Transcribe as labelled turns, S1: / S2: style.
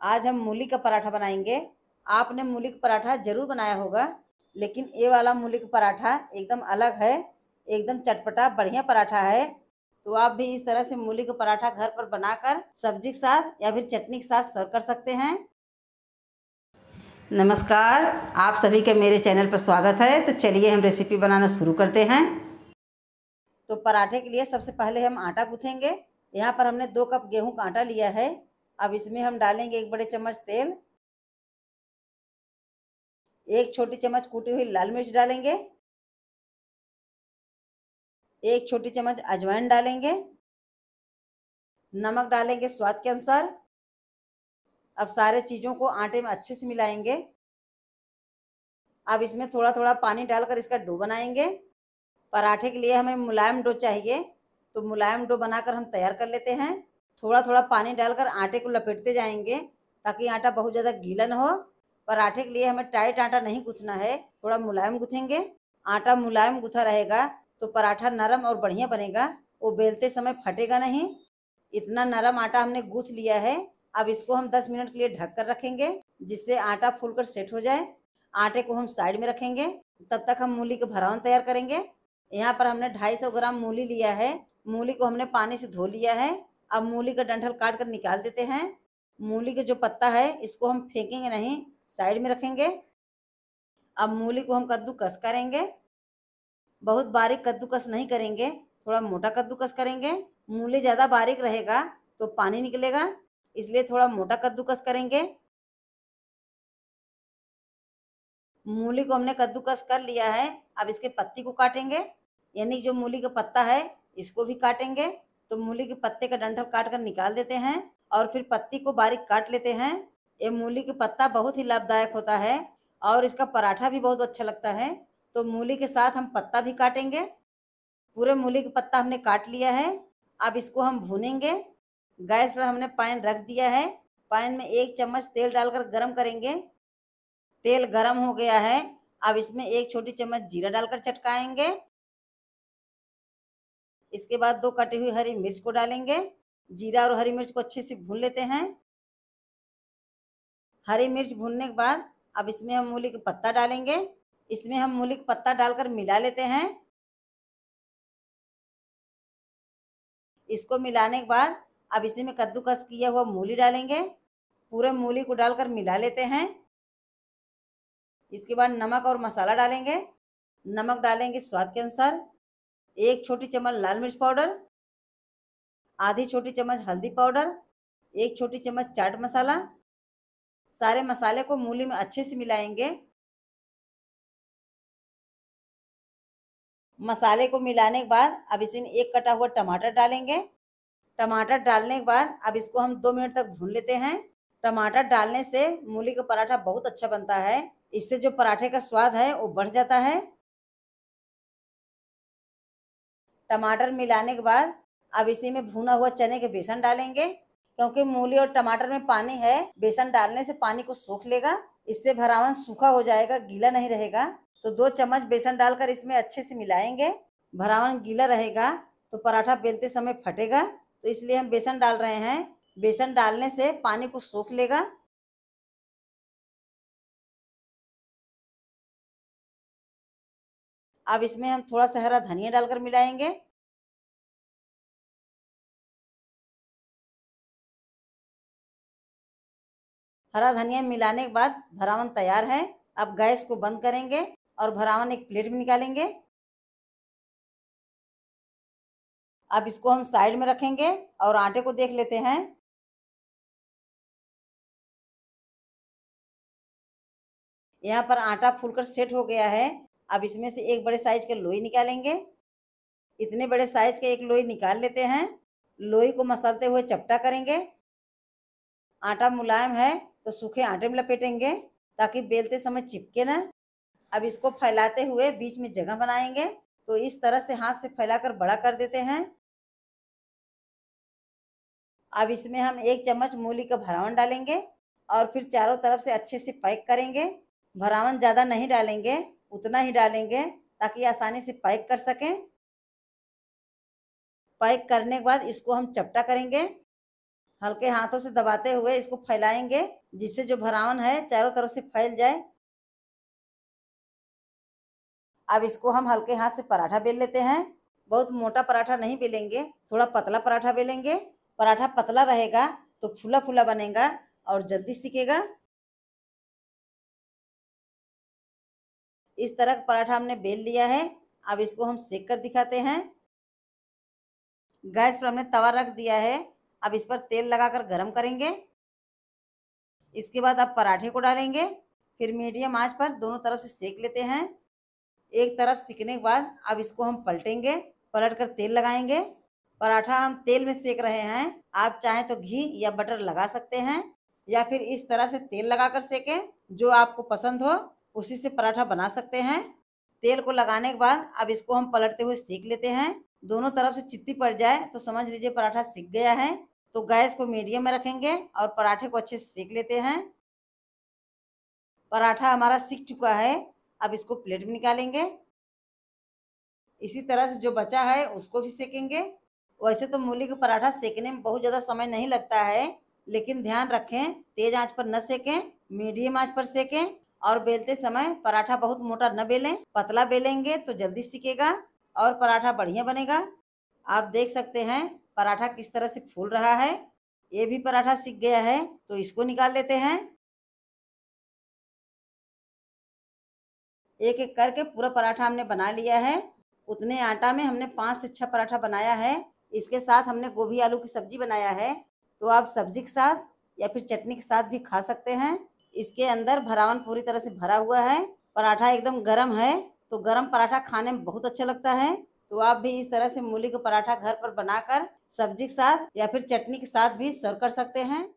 S1: आज हम मूली का पराठा बनाएंगे आपने मूली का पराठा जरूर बनाया होगा लेकिन ये वाला मूली का पराठा एकदम अलग है एकदम चटपटा बढ़िया पराठा है तो आप भी इस तरह से मूली का पराठा घर पर बनाकर सब्जी के साथ या फिर चटनी के साथ सर्व कर सकते हैं नमस्कार आप सभी के मेरे चैनल पर स्वागत है तो चलिए हम रेसिपी बनाना शुरू करते हैं तो पराठे के लिए सबसे पहले हम आटा गूथेंगे यहाँ पर हमने दो कप गेहूं का आटा लिया है अब इसमें हम डालेंगे एक बड़े चम्मच तेल एक छोटी चम्मच
S2: कूटी हुई लाल मिर्च डालेंगे एक छोटी चम्मच
S1: अजवाइन डालेंगे नमक डालेंगे स्वाद के अनुसार अब सारे चीज़ों को आटे में अच्छे से मिलाएंगे अब इसमें थोड़ा थोड़ा पानी डालकर इसका डो बनाएंगे पराठे के लिए हमें मुलायम डो चाहिए तो मुलायम डो बनाकर हम तैयार कर लेते हैं थोड़ा थोड़ा पानी डालकर आटे को लपेटते जाएंगे ताकि आटा बहुत ज़्यादा गीला ना हो पराठे के लिए हमें टाइट आटा नहीं गुथना है थोड़ा मुलायम गूँथेंगे आटा मुलायम गुथा रहेगा तो पराठा नरम और बढ़िया बनेगा वो बेलते समय फटेगा नहीं इतना नरम आटा हमने गूँथ लिया है अब इसको हम 10 मिनट के लिए ढक कर रखेंगे जिससे आटा फूलकर सेट हो जाए आटे को हम साइड में रखेंगे तब तक हम मूली का भरावन तैयार करेंगे यहाँ पर हमने 250 ग्राम मूली लिया है मूली को हमने पानी से धो लिया है अब मूली का डंठल काट कर निकाल देते हैं मूली का जो पत्ता है इसको हम फेंकेंगे नहीं साइड में रखेंगे अब मूली को हम कद्दूकस करेंगे बहुत बारीक कद्दूकस नहीं करेंगे थोड़ा मोटा कद्दूकस करेंगे मूली ज़्यादा बारीक रहेगा तो पानी निकलेगा इसलिए थोड़ा मोटा कद्दूकस करेंगे मूली को हमने कद्दूकस कर लिया है अब इसके पत्ती को काटेंगे यानी जो मूली का पत्ता है इसको भी काटेंगे तो मूली के पत्ते का डंठल काट कर निकाल देते हैं और फिर पत्ती को बारीक काट लेते हैं ये मूली के पत्ता बहुत ही लाभदायक होता है और इसका पराठा भी बहुत अच्छा लगता है तो मूली के साथ हम पत्ता भी काटेंगे पूरे मूली का पत्ता हमने काट लिया है अब इसको हम भूनेंगे गैस पर हमने पैन रख दिया है पैन में एक चम्मच तेल डालकर गरम करेंगे तेल गरम हो गया है अब इसमें एक छोटी चम्मच जीरा डालकर चटकाएंगे इसके बाद दो कटी हुई हरी मिर्च को डालेंगे जीरा और हरी मिर्च को अच्छे से भून लेते हैं हरी मिर्च भूनने के बाद अब इसमें हम मूली का पत्ता डालेंगे इसमें हम मूली का पत्ता डालकर मिला लेते हैं इसको मिलाने के बाद अब इसी में कद्दूकस किया हुआ मूली डालेंगे पूरे मूली को डालकर मिला लेते हैं इसके बाद नमक और मसाला डालेंगे नमक डालेंगे स्वाद के अनुसार एक छोटी चम्मच लाल मिर्च पाउडर आधी छोटी चम्मच हल्दी पाउडर एक छोटी चम्मच चाट मसाला सारे मसाले को मूली में अच्छे से मिलाएंगे मसाले को मिलाने के बाद अब इसी में एक कटा हुआ टमाटर डालेंगे टमाटर डालने के बाद अब इसको हम दो मिनट तक भून लेते हैं टमाटर डालने से मूली का पराठा बहुत अच्छा बनता है इससे जो पराठे का स्वाद है वो बढ़ जाता है टमाटर मिलाने के बाद अब इसी में भुना हुआ चने के बेसन डालेंगे क्योंकि मूली और टमाटर में पानी है बेसन डालने से पानी को सूख लेगा इससे भरावन सूखा हो जाएगा गीला नहीं रहेगा तो दो चम्मच बेसन डालकर इसमें अच्छे से मिलाएंगे भरावन गीला रहेगा तो पराठा बेलते समय फटेगा तो इसलिए हम बेसन डाल रहे हैं बेसन डालने से पानी को सूख लेगा
S2: अब इसमें हम थोड़ा सा हरा धनिया डालकर मिलाएंगे
S1: हरा धनिया मिलाने के बाद भरावन तैयार है अब गैस को बंद करेंगे और भरावन एक प्लेट में निकालेंगे
S2: अब इसको हम साइड में रखेंगे और आटे को देख लेते हैं यहाँ पर आटा फूलकर सेट हो
S1: गया है अब इसमें से एक बड़े साइज का लोई निकालेंगे इतने बड़े साइज का एक लोई निकाल लेते हैं लोई को मसलते हुए चपटा करेंगे आटा मुलायम है तो सूखे आटे में लपेटेंगे ताकि बेलते समय चिपके ना अब इसको फैलाते हुए बीच में जगह बनाएंगे तो इस तरह से हाथ से फैलाकर बड़ा कर देते हैं अब इसमें हम एक चम्मच मूली का भरावन डालेंगे और फिर चारों तरफ से अच्छे से पैक करेंगे भरावन ज़्यादा नहीं डालेंगे उतना ही डालेंगे ताकि आसानी से पैक कर सकें पैक करने के बाद इसको हम चपटा करेंगे हल्के हाथों से दबाते हुए इसको फैलाएंगे जिससे जो भरावन है चारों तरफ से फैल जाए अब इसको हम हल्के हाथ से पराठा बेल लेते हैं बहुत मोटा पराठा नहीं बेलेंगे थोड़ा पतला पराठा बेलेंगे पराठा पतला रहेगा तो फूला फूला बनेगा और जल्दी सीखेगा इस तरह का पराठा हमने बेल लिया है अब इसको हम सेक कर दिखाते हैं गैस पर हमने तवा रख दिया है अब इस पर तेल लगाकर गरम करेंगे इसके बाद आप पराठे को डालेंगे फिर मीडियम आंच पर दोनों तरफ से सेक लेते हैं एक तरफ सिकने के बाद अब इसको हम पलटेंगे पलट कर तेल लगाएंगे पराठा हम तेल में सेक रहे हैं आप चाहें तो घी या बटर लगा सकते हैं या फिर इस तरह से तेल लगाकर सेकें जो आपको पसंद हो उसी से पराठा बना सकते हैं तेल को लगाने के बाद अब इसको हम पलटते हुए सेक लेते हैं दोनों तरफ से चित्ती पड़ जाए तो समझ लीजिए पराठा सीख गया है तो गैस को मीडियम में रखेंगे और पराठे को अच्छे से सेक लेते हैं पराठा हमारा सीख चुका है अब इसको प्लेट में निकालेंगे इसी तरह से जो बचा है उसको भी सेकेंगे वैसे तो मूली का पराठा सेकने में बहुत ज़्यादा समय नहीं लगता है लेकिन ध्यान रखें तेज आंच पर न सेकें मीडियम आंच पर सेकें और बेलते समय पराठा बहुत मोटा न बेलें पतला बेलेंगे तो जल्दी सीखेगा और पराठा बढ़िया बनेगा आप देख सकते हैं पराठा किस तरह से फूल रहा है ये भी पराठा सीख गया है तो इसको निकाल लेते हैं एक एक करके पूरा पराठा हमने बना लिया है उतने आटा में हमने पाँच से छः पराठा बनाया है इसके साथ हमने गोभी आलू की सब्जी बनाया है तो आप सब्जी के साथ या फिर चटनी के साथ भी खा सकते हैं इसके अंदर भरावन पूरी तरह से भरा हुआ है पराठा एकदम गर्म है तो गर्म पराठा खाने में बहुत अच्छा लगता है तो आप भी इस तरह से मूली का पराठा घर पर बनाकर सब्जी के साथ या फिर चटनी के साथ भी सर्व कर सकते हैं